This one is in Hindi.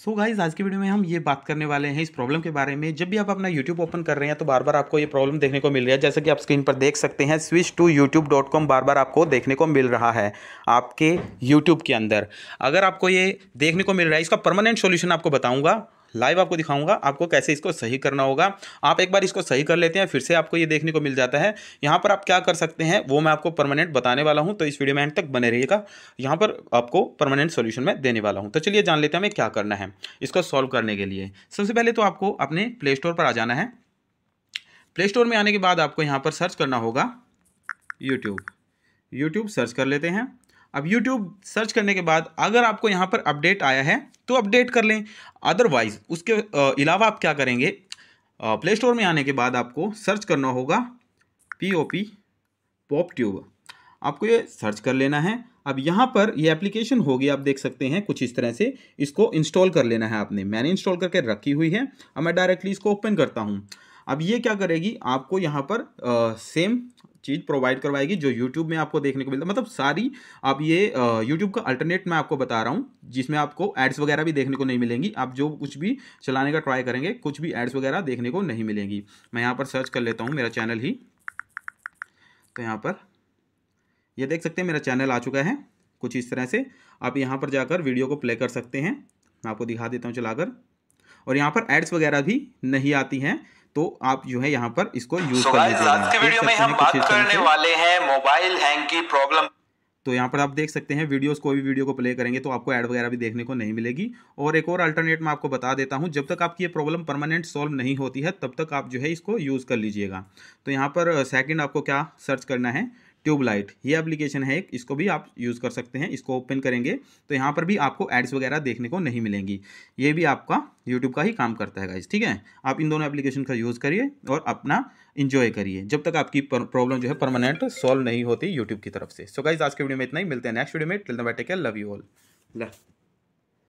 सो so गाइज आज की वीडियो में हम ये बात करने वाले हैं इस प्रॉब्लम के बारे में जब भी आप अपना यूट्यूब ओपन कर रहे हैं तो बार बार आपको ये प्रॉब्लम देखने को मिल रहा है जैसे कि आप स्क्रीन पर देख सकते हैं switch to YouTube dot com बार बार आपको देखने को मिल रहा है आपके यूट्यूब के अंदर अगर आपको ये देखने को मिल रहा है इसका परमानेंट सोल्यूशन आपको बताऊँगा लाइव आपको दिखाऊंगा आपको कैसे इसको सही करना होगा आप एक बार इसको सही कर लेते हैं फिर से आपको ये देखने को मिल जाता है यहाँ पर आप क्या कर सकते हैं वो मैं आपको परमानेंट बताने वाला हूँ तो इस वीडियो में एंड तक बने रहिएगा यहाँ पर आपको परमानेंट सोल्यूशन में देने वाला हूँ तो चलिए जान लेते हैं हमें क्या करना है इसको सॉल्व करने के लिए सबसे पहले तो आपको अपने प्ले स्टोर पर आ जाना है प्ले स्टोर में आने के बाद आपको यहाँ पर सर्च करना होगा यूट्यूब यूट्यूब सर्च कर लेते हैं अब यूट्यूब सर्च करने के बाद अगर आपको यहाँ पर अपडेट आया है तो अपडेट कर लें अदरवाइज़ उसके अलावा आप क्या करेंगे प्ले स्टोर में आने के बाद आपको सर्च करना होगा P O P pop tube आपको ये सर्च कर लेना है अब यहाँ पर ये एप्लीकेशन होगी आप देख सकते हैं कुछ इस तरह से इसको इंस्टॉल कर लेना है आपने मैंने इंस्टॉल करके रखी हुई है अब मैं डायरेक्टली इसको ओपन करता हूँ अब ये क्या करेगी आपको यहाँ पर आ, सेम चीज़ प्रोवाइड करवाएगी जो यूट्यूब में आपको देखने को मिलता है मतलब सारी आप ये यूट्यूब का अल्टरनेट मैं आपको बता रहा हूँ जिसमें आपको एड्स वगैरह भी देखने को नहीं मिलेंगी आप जो कुछ भी चलाने का ट्राई करेंगे कुछ भी एड्स वगैरह देखने को नहीं मिलेंगी मैं यहाँ पर सर्च कर लेता हूँ मेरा चैनल ही तो यहाँ पर ये देख सकते हैं मेरा चैनल आ चुका है कुछ इस तरह से आप यहाँ पर जाकर वीडियो को प्ले कर सकते हैं मैं आपको दिखा देता हूँ चलाकर और यहाँ पर एड्स वगैरह भी नहीं आती हैं तो आप जो है यहाँ पर इसको यूज so कर लीजिए आज वीडियो में हम बात करने वाले हैं मोबाइल हैंग की प्रॉब्लम तो यहाँ पर आप देख सकते हैं वीडियोस कोई भी वीडियो को प्ले करेंगे तो आपको ऐड वगैरह भी देखने को नहीं मिलेगी और एक और अल्टरनेट मैं आपको बता देता हूँ जब तक आपकी ये प्रॉब्लम परमानेंट सॉल्व नहीं होती है तब तक आप जो है इसको यूज़ कर लीजिएगा तो यहाँ पर सेकंड आपको क्या सर्च करना है ट्यूबलाइट ये एप्लीकेशन है इसको भी आप यूज़ कर सकते हैं इसको ओपन करेंगे तो यहाँ पर भी आपको एड्स वगैरह देखने को नहीं मिलेंगी ये भी आपका यूट्यूब का ही काम करता है गाइज ठीक है आप इन दोनों एप्लीकेशन का यूज़ करिए और अपना इन्जॉय करिए जब तक आपकी प्रॉब्लम जो है परमानेंट सॉल्व नहीं होती यूट्यूब की तरफ से सो so गाइज आज के वीडियो में इतना ही मिलते हैं नेक्स्ट वीडियो में टिल द बैटे लव यू ऑल